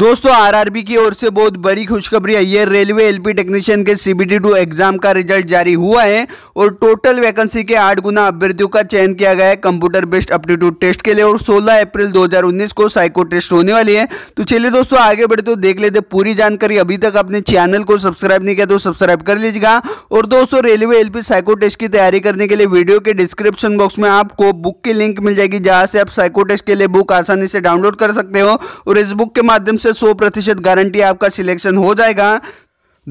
दोस्तों आरआरबी की ओर से बहुत बड़ी खुशखबरी है ये रेलवे एलपी टेक्नीशियन के सीबीटी टू एग्जाम का रिजल्ट जारी हुआ है और टोटल वैकेंसी के आठ गुना अभ्यर्थियों का चयन किया गया है कंप्यूटर बेस्ड अपटीट्यूड टेस्ट के लिए और 16 अप्रैल 2019 को साइको टेस्ट होने वाली है तो चलिए दोस्तों आगे बढ़ते हो देख लेते पूरी जानकारी अभी तक अपने चैनल को सब्सक्राइब नहीं किया तो सब्सक्राइब कर लीजिएगा और दोस्तों रेलवे एल साइको टेस्ट की तैयारी करने के लिए वीडियो के डिस्क्रिप्शन बॉक्स में आपको बुक की लिंक मिल जाएगी जहाँ से आप साइको टेस्ट के लिए बुक आसानी से डाउनलोड कर सकते हो और इस बुक के माध्यम माध्यम से 100 प्रतिशत गारंटी आपका सिलेक्शन हो जाएगा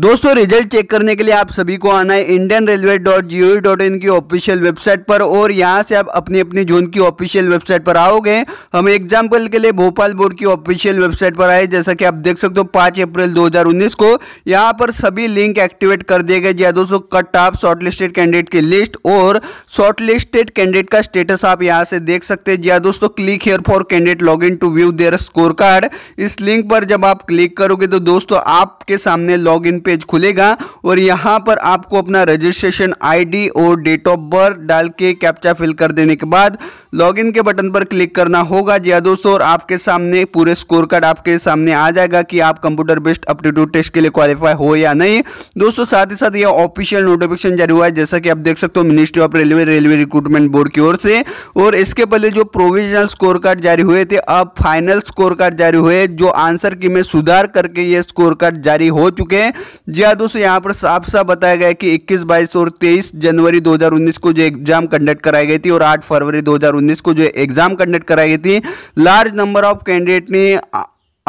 दोस्तों रिजल्ट चेक करने के लिए आप सभी को आना है Indian railway dot G O dot in की ऑफिशियल वेबसाइट पर और यहाँ से आप अपनी अपनी जोन की ऑफिशियल वेबसाइट पर आओगे हम एग्जाम्पल के लिए भोपाल बोर्ड की ऑफिशियल वेबसाइट पर आए जैसा कि आप देख सकते हो पाँच अप्रैल 2019 को यहाँ पर सभी लिंक एक्टिवेट कर दिए गए जी हाँ, दोस्तों कट आप शॉर्टलिस्टेड कैंडिडेट की लिस्ट और शॉर्टलिस्टेड कैंडिडेट का स्टेटस आप यहाँ से देख सकते हैं जी हाँ, दोस्तों click here for candidate log in to view their score card इस लिंक पर जब आप क्लिक करोगे तो दोस्तों आपके सामने लॉग इन पेज खुलेगा और यहाँ पर आपको अपना रजिस्ट्रेशन आईडी और डेट ऑफ बर्थ डाल के कैप्चा फिल कर देने के बाद लॉगिन के बटन पर क्लिक करना होगा जी हाँ दोस्तों और आपके सामने पूरे स्कोर कार्ड आपके सामने आ जाएगा कि आप कंप्यूटर बेस्ड अपटीट्यूड टेस्ट के लिए क्वालिफाई हो या नहीं दोस्तों साथ ही साथ यह ऑफिशियल नोटिफिकेशन जारी हुआ है जैसा कि आप देख सकते हो ministry of railway railway recruitment board की ओर से और इसके पहले जो प्रोविजनल स्कोर कार्ड जारी हुए थे अब फाइनल स्कोर कार्ड जारी हुए जो आंसर की में सुधार करके ये स्कोर कार्ड जारी हो चुके हैं जी हाँ दोस्तों यहाँ पर साफ साफ बताया गया कि 21, 22 और 23 जनवरी 2019 को जो एग्जाम कंडक्ट कराई गई थी और 8 फरवरी 2019 को जो एग्जाम कंडक्ट कराई गई थी लार्ज नंबर ऑफ कैंडिडेट ने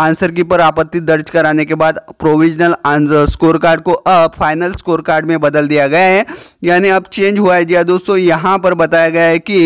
आंसर की पर आपत्ति दर्ज कराने के बाद प्रोविजनल आंसर स्कोर कार्ड को अब फाइनल स्कोर कार्ड में बदल दिया गया है यानी अब चेंज हुआ है जी हाँ दोस्तों यहाँ पर बताया गया है कि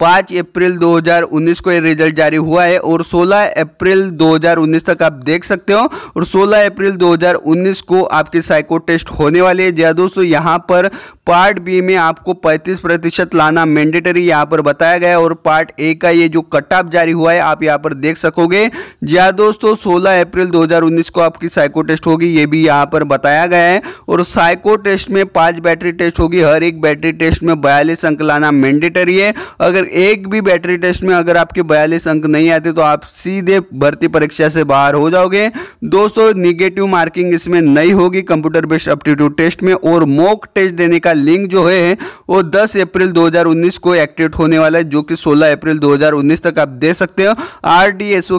पाँच अप्रैल 2019 को ये रिजल्ट जारी हुआ है और 16 अप्रैल 2019 तक आप देख सकते हो और 16 अप्रैल 2019 को आपके साइको टेस्ट होने वाले हैं जहाँ दोस्तों यहाँ पर पार्ट बी में आपको 35 प्रतिशत लाना मैंडेटरी यहाँ पर बताया गया है और पार्ट ए का ये जो कट ऑफ जारी हुआ है आप यहाँ पर देख सकोगे जहाँ दोस्तों सोलह अप्रैल दो को आपकी साइको टेस्ट होगी ये भी यहाँ पर बताया गया है और साइको टेस्ट में पाँच बैटरी टेस्ट होगी हर एक बैटरी टेस्ट में बयालीस अंक लाना मैंडेटरी है अगर अगर एक भी बैटरी टेस्ट में अगर आपके बयालीस अंक नहीं आते तो आप सीधे भर्ती परीक्षा से बाहर हो जाओगे दोस्तों निगेटिव मार्किंग इसमें नहीं होगी कंप्यूटर बेस्ड एप्टीट्यूड टेस्ट में और मॉक टेस्ट देने का लिंक जो है वो 10 अप्रैल 2019 को एक्टिवेट होने वाला है जो कि 16 अप्रैल 2019 तक आप दे सकते हो आर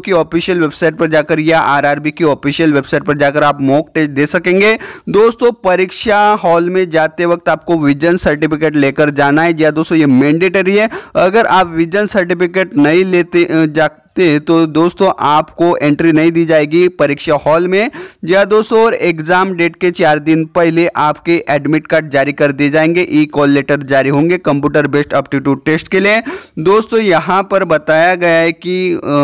की ऑफिशियल वेबसाइट पर जाकर या आर की ऑफिशियल वेबसाइट पर जाकर आप मॉक टेस्ट दे सकेंगे दोस्तों परीक्षा हॉल में जाते वक्त आपको विजन सर्टिफिकेट लेकर जाना है या दोस्तों ये मैंडेटरी है अगर अगर आप विजन सर्टिफिकेट नहीं लेते जाते तो दोस्तों आपको एंट्री नहीं दी जाएगी परीक्षा हॉल में या दोस्तों और एग्ज़ाम डेट के चार दिन पहले आपके एडमिट कार्ड जारी कर दिए जाएंगे ई कॉल लेटर जारी होंगे कंप्यूटर बेस्ड अपटीट्यूड टेस्ट के लिए दोस्तों यहाँ पर बताया गया है कि आ,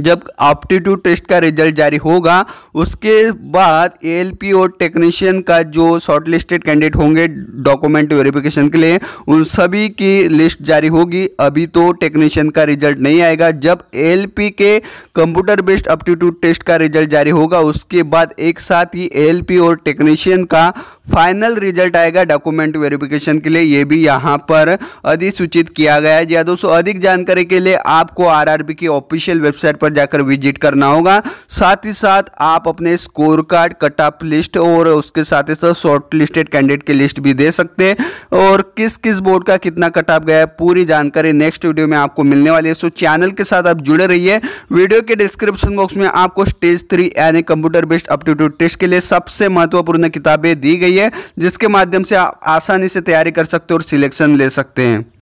जब ऑप्टीट्यूड टेस्ट का रिजल्ट जारी होगा उसके बाद एएलपी और टेक्नीशियन का जो शॉर्ट लिस्टेड कैंडिडेट होंगे डॉक्यूमेंट वेरिफिकेशन के लिए उन सभी की लिस्ट जारी होगी अभी तो टेक्नीशियन का रिजल्ट नहीं आएगा जब एएलपी के कंप्यूटर बेस्ड ऑप्टीट्यूड टेस्ट का रिजल्ट जारी होगा उसके बाद एक साथ ही एएलपी और टेक्नीशियन का फाइनल रिजल्ट आएगा डॉक्यूमेंट वेरिफिकेशन के लिए ये भी यहाँ पर अधिसूचित किया गया है या हाँ दोस्तों अधिक जानकारी के लिए आपको आर की ऑफिशियल वेबसाइट पर जाकर विजिट करना होगा साथ ही साथ आप अपने score card cut off list और उसके साथ ही साथ शॉर्ट लिस्टेड कैंडिडेट की लिस्ट भी दे सकते हैं और किस किस बोर्ड का कितना कट ऑफ गया है पूरी जानकारी नेक्स्ट वीडियो में आपको मिलने वाली है सो चैनल के साथ आप जुड़े रहिए वीडियो के डिस्क्रिप्शन बॉक्स में आपको स्टेज थ्री यानी कंप्यूटर बेस्ड अपटीट्यूड टेस्ट के लिए सबसे महत्वपूर्ण किताबें दी गई है जिसके माध्यम से आप आसानी से तैयारी कर सकते हो और सिलेक्शन ले सकते हैं